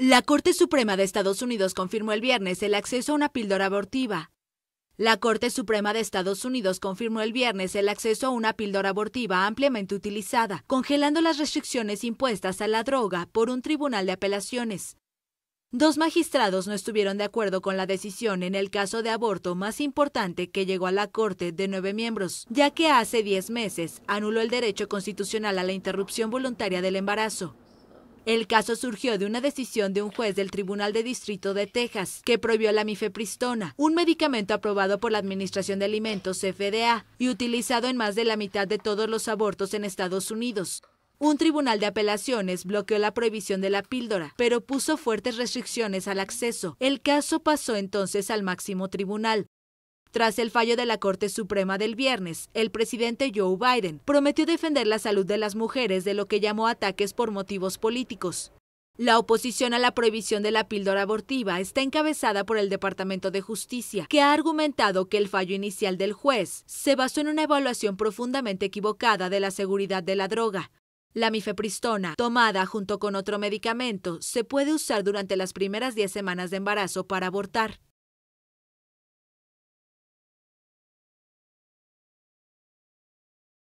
La Corte Suprema de Estados Unidos confirmó el viernes el acceso a una píldora abortiva. La Corte Suprema de Estados Unidos confirmó el viernes el acceso a una píldora abortiva ampliamente utilizada, congelando las restricciones impuestas a la droga por un tribunal de apelaciones. Dos magistrados no estuvieron de acuerdo con la decisión en el caso de aborto más importante que llegó a la Corte de nueve miembros, ya que hace diez meses anuló el derecho constitucional a la interrupción voluntaria del embarazo. El caso surgió de una decisión de un juez del Tribunal de Distrito de Texas que prohibió la mifepristona, un medicamento aprobado por la Administración de Alimentos FDA y utilizado en más de la mitad de todos los abortos en Estados Unidos. Un tribunal de apelaciones bloqueó la prohibición de la píldora, pero puso fuertes restricciones al acceso. El caso pasó entonces al máximo tribunal, tras el fallo de la Corte Suprema del viernes, el presidente Joe Biden prometió defender la salud de las mujeres de lo que llamó ataques por motivos políticos. La oposición a la prohibición de la píldora abortiva está encabezada por el Departamento de Justicia, que ha argumentado que el fallo inicial del juez se basó en una evaluación profundamente equivocada de la seguridad de la droga. La mifepristona, tomada junto con otro medicamento, se puede usar durante las primeras 10 semanas de embarazo para abortar.